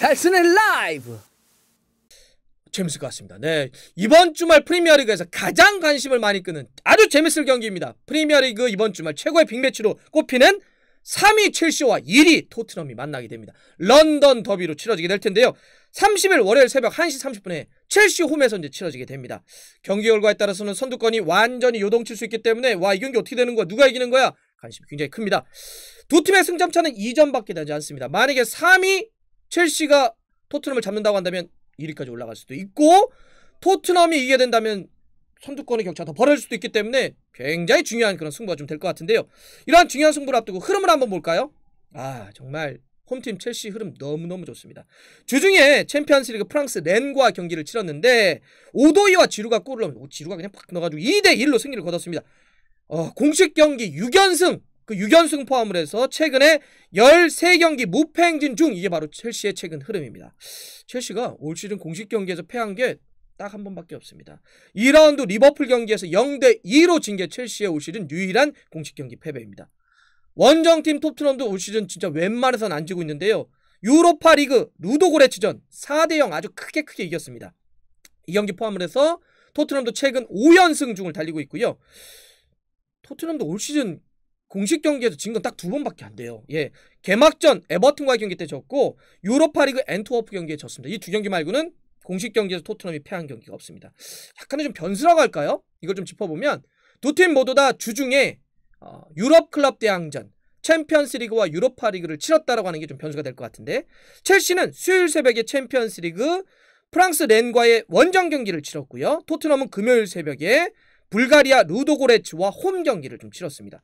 달스의 라이브! 재밌을 것 같습니다. 네. 이번 주말 프리미어리그에서 가장 관심을 많이 끄는 아주 재밌을 경기입니다. 프리미어리그 이번 주말 최고의 빅매치로 꼽히는 3위 첼시와 1위 토트넘이 만나게 됩니다. 런던 더비로 치러지게 될 텐데요. 30일 월요일 새벽 1시 30분에 첼시 홈에서 이제 치러지게 됩니다. 경기 결과에 따라서는 선두권이 완전히 요동칠 수 있기 때문에 와 이 경기 어떻게 되는 거야? 누가 이기는 거야? 관심이 굉장히 큽니다. 두 팀의 승점차는 2점밖에 되지 않습니다. 만약에 3위 첼시가 토트넘을 잡는다고 한다면 1위까지 올라갈 수도 있고 토트넘이 이겨야 된다면 선두권의 격차가 더 벌어질 수도 있기 때문에 굉장히 중요한 그런 승부가 좀 될 것 같은데요. 이러한 중요한 승부를 앞두고 흐름을 한번 볼까요? 아 정말 홈팀 첼시 흐름 너무너무 좋습니다. 주중에 챔피언스리그 프랑스 렌과 경기를 치렀는데 오도이와 지루가 골을 넣으면 지루가 그냥 팍 넣어가지고 2대 1로 승리를 거뒀습니다. 어, 공식 경기 6연승 그 6연승 포함을 해서 최근에 13경기 무패 행진 중 이게 바로 첼시의 최근 흐름입니다. 첼시가 올 시즌 공식 경기에서 패한 게 딱 한 번밖에 없습니다. 2라운드 리버풀 경기에서 0대 2로 진게 첼시의 올 시즌 유일한 공식 경기 패배입니다. 원정팀 토트넘도 올 시즌 진짜 웬만해선 안 지고 있는데요. 유로파 리그 루도고레츠전 4대 0 아주 크게 크게 이겼습니다. 이 경기 포함을 해서 토트넘도 최근 5연승 중을 달리고 있고요. 토트넘도 올 시즌 공식 경기에서 진 건 딱 두 번밖에 안 돼요. 예. 개막전 에버튼과의 경기 때 졌고 유로파리그 엔트워프 경기에 졌습니다. 이 두 경기 말고는 공식 경기에서 토트넘이 패한 경기가 없습니다. 약간의 좀 변수라고 할까요? 이걸 좀 짚어보면 두 팀 모두 다 주중에 어, 유럽 클럽 대항전 챔피언스리그와 유로파리그를 치렀다라고 하는 게 좀 변수가 될 것 같은데 첼시는 수요일 새벽에 챔피언스리그 프랑스 렌과의 원정 경기를 치렀고요. 토트넘은 금요일 새벽에 불가리아 루도고레츠와 홈 경기를 좀 치렀습니다.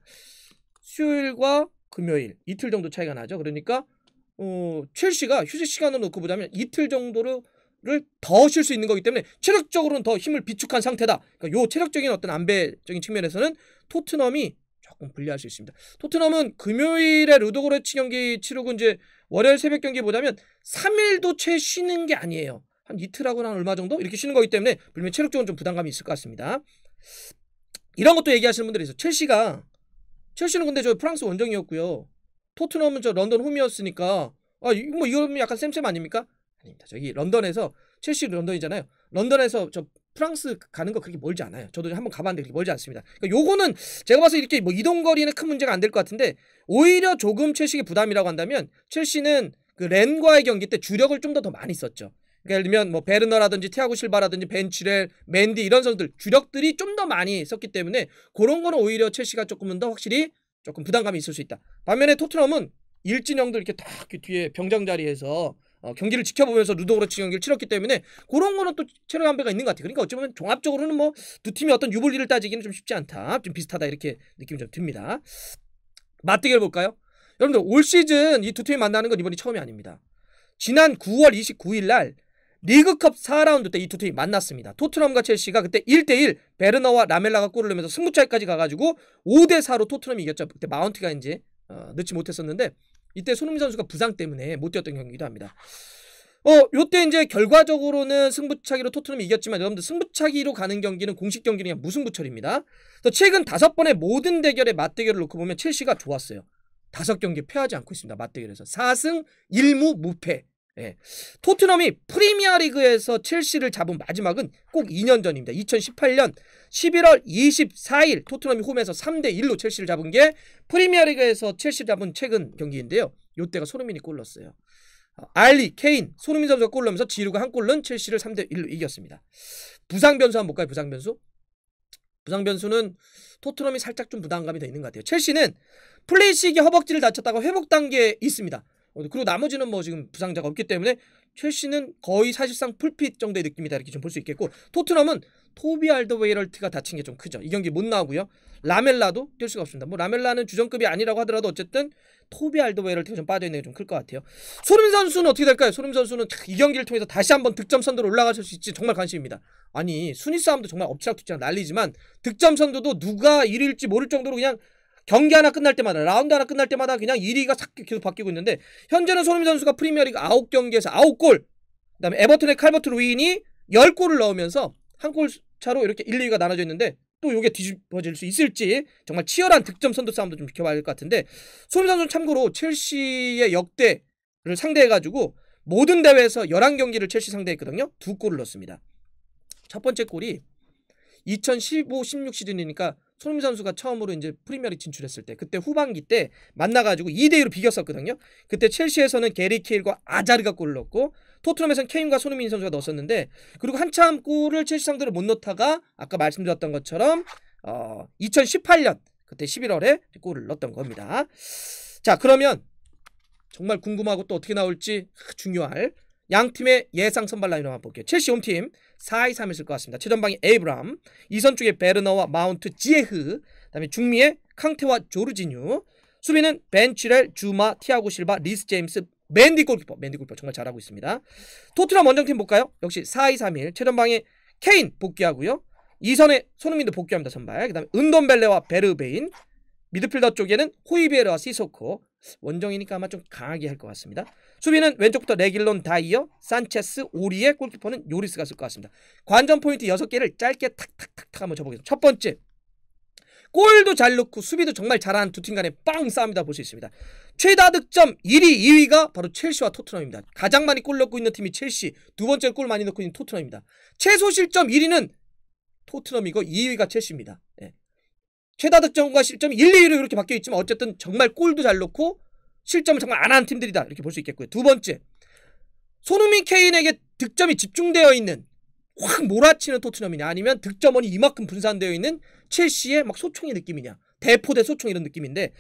수요일과 금요일 이틀 정도 차이가 나죠. 그러니까 어, 첼시가 휴식 시간을 놓고 보자면 이틀 정도를 더 쉴 수 있는 거기 때문에 체력적으로는 더 힘을 비축한 상태다. 그러니까 요 체력적인 어떤 안배적인 측면에서는 토트넘이 조금 불리할 수 있습니다. 토트넘은 금요일에 루도고레츠 경기 치르고 이제 월요일 새벽 경기 보자면 3일도 채 쉬는 게 아니에요. 한 이틀하고는 한 얼마 정도 이렇게 쉬는 거기 때문에 분명히 체력적으로 좀 부담감이 있을 것 같습니다. 이런 것도 얘기하시는 분들이 있어요. 첼시가 첼시는 근데 저 프랑스 원정이었고요. 토트넘은 저 런던 홈이었으니까 아, 뭐 이거면 약간 쌤쌤 아닙니까? 아닙니다. 저기 런던에서 첼시 런던이잖아요. 런던에서 저 프랑스 가는 거 그렇게 멀지 않아요. 저도 한번 가봤는데 그렇게 멀지 않습니다. 그러니까 요거는 제가 봐서 이렇게 뭐 이동 거리는 큰 문제가 안 될 것 같은데 오히려 조금 첼시의 부담이라고 한다면 첼시는 그 렌과의 경기 때 주력을 좀 더 더 많이 썼죠. 그러니까 예를 들면 뭐 베르너라든지 티아고 실바라든지 벤치렐, 맨디 이런 선수들 주력들이 좀 더 많이 썼기 때문에 그런 거는 오히려 첼시가 조금은 더 확실히 조금 부담감이 있을 수 있다. 반면에 토트넘은 일진형들 이렇게 딱 뒤에 병장 자리에서 어, 경기를 지켜보면서 루도그로치 경기를 치렀기 때문에 그런 거는 또 체력 안배가 있는 것 같아요. 그러니까 어찌 보면 종합적으로는 뭐 두 팀이 어떤 유불리를 따지기는 좀 쉽지 않다. 좀 비슷하다 이렇게 느낌이 좀 듭니다. 맞대결 볼까요? 여러분들 올 시즌 이 두 팀이 만나는 건 이번이 처음이 아닙니다. 지난 9월 29일 날 리그컵 4라운드 때 이 두 팀이 만났습니다. 토트넘과 첼시가 그때 1대1 베르너와 라멜라가 골을 넣으면서 승부차이까지 가가지고 5대4로 토트넘이 이겼죠. 그때 마운트가 이제 어, 넣지 못했었는데 이때 손흥민 선수가 부상 때문에 못 뛰었던 경기도 합니다. 어, 요때 이제 결과적으로는 승부차기로 토트넘이 이겼지만 여러분들 승부차기로 가는 경기는 공식 경기는 무승부철입니다. 최근 다섯 번의 모든 대결의 맞대결을 놓고 보면 첼시가 좋았어요. 다섯 경기 패하지 않고 있습니다. 맞대결에서 4승 1무 무패. 예. 토트넘이 프리미어 리그에서 첼시를 잡은 마지막은 꼭 2년 전입니다. 2018년 11월 24일 토트넘이 홈에서 3대 1로 첼시를 잡은 게 프리미어 리그에서 첼시를 잡은 최근 경기인데요. 요때가 손흥민이 골넣어요 어, 알리, 케인, 손흥민 선수가 골 넣으면서 지루가 한골 넣은 첼시를 3대 1로 이겼습니다. 부상 변수 한 번 볼까요? 부상 변수? 부상 변수는 토트넘이 살짝 좀 부담감이 더 있는 것 같아요. 첼시는 플레이시기 허벅지를 다쳤다고 회복 단계에 있습니다. 어, 그리고 나머지는 뭐 지금 부상자가 없기 때문에 첼시는 거의 사실상 풀핏 정도의 느낌이다 이렇게 좀 볼 수 있겠고 토트넘은 토비 알드웨이럴트가 다친 게 좀 크죠. 이 경기 못 나오고요. 라멜라도 뛸 수가 없습니다. 뭐 라멜라는 주전급이 아니라고 하더라도 어쨌든 토비 알드웨이럴트가좀 빠져 있는 게 좀 클 것 같아요. 소름 선수는 어떻게 될까요? 소름 선수는 이 경기를 통해서 다시 한번 득점 선두로 올라가실 수 있지 정말 관심입니다. 아니 순위 싸움도 정말 엎치락뒤치락 난리지만 득점 선두도 누가 1위일지 모를 정도로 그냥 경기 하나 끝날 때마다 라운드 하나 끝날 때마다 그냥 1위가 싹 계속 바뀌고 있는데 현재는 손흥민 선수가 프리미어리그 9경기에서 9골 그다음에 에버튼의 칼버트 루인이 10골을 넣으면서 한 골 차로 이렇게 1, 2위가 나눠져 있는데 또 이게 뒤집어질 수 있을지 정말 치열한 득점 선두 싸움도 좀 지켜봐야 될 것 같은데 손흥민 선수는 참고로 첼시의 역대를 상대해가지고 모든 대회에서 11경기를 첼시 상대했거든요. 2 골을 넣었습니다. 첫 번째 골이 2015-16 시즌이니까 손흥민 선수가 처음으로 이제 프리미어리 진출했을 때 그때 후반기 때 만나가지고 2대 2로 비겼었거든요. 그때 첼시에서는 게리 케일과 아자르가 골을 넣었고 토트넘에서는 케인과 손흥민 선수가 넣었었는데 그리고 한참 골을 첼시 상대로 못 넣다가 아까 말씀드렸던 것처럼 어 2018년 그때 11월에 골을 넣었던 겁니다. 자 그러면 정말 궁금하고 또 어떻게 나올지 중요할 양 팀의 예상 선발 라인업 한번 볼게요. 첼시 홈팀 4, 2, 3을 쓸것 같습니다. 최전방이 에이브람, 이선 쪽에 베르너와 마운트, 지에흐, 그다음에 중미에 캉테와 조르지뉴, 수비는 벤치렐, 주마, 티아고 실바, 리스 제임스, 맨디 골키퍼. 맨디 골키퍼 정말 잘하고 있습니다. 토트넘 원정팀 볼까요? 역시 4, 2, 3, 1. 최전방에 케인 복귀하고요. 이선에 손흥민도 복귀합니다. 선발. 그다음에 은돈벨레와 베르베인, 미드필더 쪽에는 호이베르와 시소코, 원정이니까 아마 좀 강하게 할 것 같습니다. 수비는 왼쪽부터 레길론 다이어, 산체스, 오리에 골키퍼는 요리스가 쓸 것 같습니다. 관전 포인트 6개를 짧게 탁탁탁탁 한번 쳐보겠습니다. 첫 번째. 골도 잘 넣고 수비도 정말 잘하는 두 팀 간의 빵 싸움이다 볼 수 있습니다. 최다 득점 1위, 2위가 바로 첼시와 토트넘입니다. 가장 많이 골 넣고 있는 팀이 첼시, 두 번째 골 많이 넣고 있는 토트넘입니다. 최소 실점 1위는 토트넘이고 2위가 첼시입니다. 예. 최다 득점과 실점이 1, 2위로 이렇게 바뀌어 있지만 어쨌든 정말 골도 잘 넣고 실점을 정말 안한 팀들이다 이렇게 볼 수 있겠고요. 두 번째 손흥민 케인에게 득점이 집중되어 있는 확 몰아치는 토트넘이냐 아니면 득점원이 이만큼 분산되어 있는 첼시의 막 소총의 느낌이냐 대포 대 소총 이런 느낌인데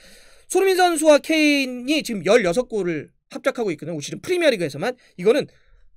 손흥민 선수와 케인이 지금 16골을 합작하고 있거든요. 오 시즌 프리미어리그에서만 이거는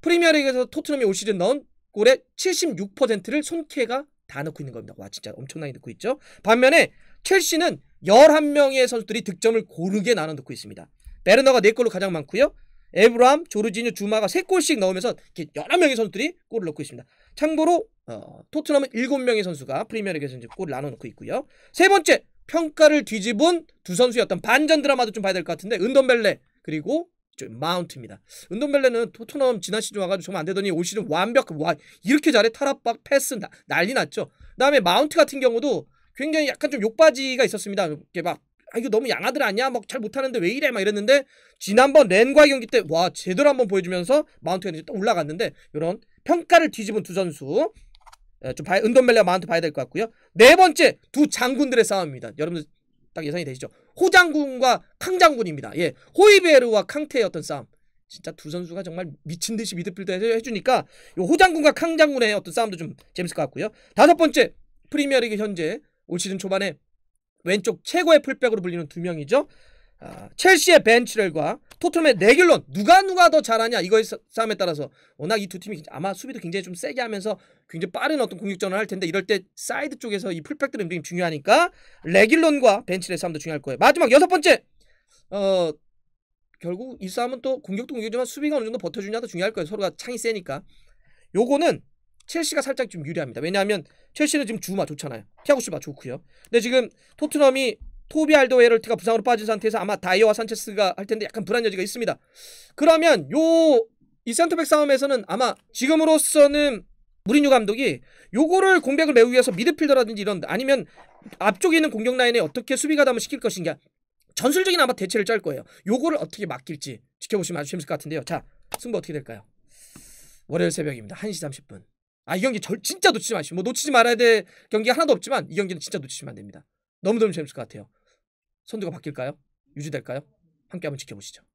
프리미어리그에서 토트넘이 오 시즌 넣은 골의 76%를 손케가 다 넣고 있는 겁니다. 와 진짜 엄청나게 넣고 있죠. 반면에 첼시는 11명의 선수들이 득점을 고르게 나눠 넣고 있습니다. 베르너가 4골로 가장 많고요. 에브람, 조르지뉴, 주마가 3골씩 넣으면서 이렇게 11명의 선수들이 골을 넣고 있습니다. 참고로 어, 토트넘은 7명의 선수가 프리미어리그에서 이제 골을 나눠 놓고 있고요. 세 번째 평가를 뒤집은 두 선수였던 반전 드라마도 좀 봐야 될 것 같은데 은돔벨레 그리고 마운트입니다. 은돔벨레는 토트넘 지난 시즌 와가지고 정안 되더니 올 시즌 완벽 와 이렇게 잘해 탈압박 패스 나, 난리 났죠. 그다음에 마운트 같은 경우도 굉장히 약간 좀 욕받이가 있었습니다. 이렇게 막 아, 이거 너무 양아들 아니야? 막잘 못하는데 왜 이래? 막 이랬는데 지난번 렌과 경기 때 와 제대로 한번 보여주면서 마운트가 이제 또 올라갔는데 이런 평가를 뒤집은 두 선수 예, 좀 은돔벨레와 마운트 봐야 될 것 같고요. 네 번째 두 장군들의 싸움입니다. 여러분들 딱 예상이 되시죠? 호장군과 캉장군입니다. 예, 호이베르와 캉테의 어떤 싸움. 진짜 두 선수가 정말 미친 듯이 미드필더에서 해주니까 요 호장군과 캉장군의 어떤 싸움도 좀 재밌을 것 같고요. 다섯 번째 프리미어리그 현재 올 시즌 초반에 왼쪽 최고의 풀백으로 불리는 두 명이죠. 아, 첼시의 벤치렐과 토트넘의 레귤론 누가 누가 더 잘하냐 이거의 싸움에 따라서 워낙 이 두 팀이 아마 수비도 굉장히 좀 세게 하면서 굉장히 빠른 어떤 공격전을 할 텐데 이럴 때 사이드 쪽에서 이 풀백들의 움직임 중요하니까 레귤론과 벤치의 싸움도 중요할 거예요. 마지막 여섯 번째 어 결국 이 싸움은 또 공격도 공격이지만 수비가 어느 정도 버텨주냐도 중요할 거예요. 서로가 창이 세니까 요거는 첼시가 살짝 좀 유리합니다. 왜냐하면 첼시는 지금 주마 좋잖아요. 티아고 실바 좋고요. 근데 지금 토트넘이 토비 알도 헤럴트가 부상으로 빠진 상태에서 아마 다이어와 산체스가 할 텐데 약간 불안 여지가 있습니다. 그러면 요이 센터백 싸움에서는 아마 지금으로서는 무리뉴 감독이 요거를 공백을 메우기 위해서 미드필더라든지 이런 아니면 앞쪽에 있는 공격 라인에 어떻게 수비 가담을 시킬 것인가 전술적인 아마 대체를 짤 거예요. 요거를 어떻게 맡길지 지켜보시면 아주 재밌을 것 같은데요. 자, 승부 어떻게 될까요? 월요일 새벽입니다. 1시 30분. 아, 이 경기 절, 진짜 놓치지 마시고 뭐 놓치지 말아야 될경기 하나도 없지만 이 경기는 진짜 놓치시면 안 됩니다. 너무너무 재밌을 것 같아요. 선두가 바뀔까요? 유지될까요? 함께 한번 지켜보시죠.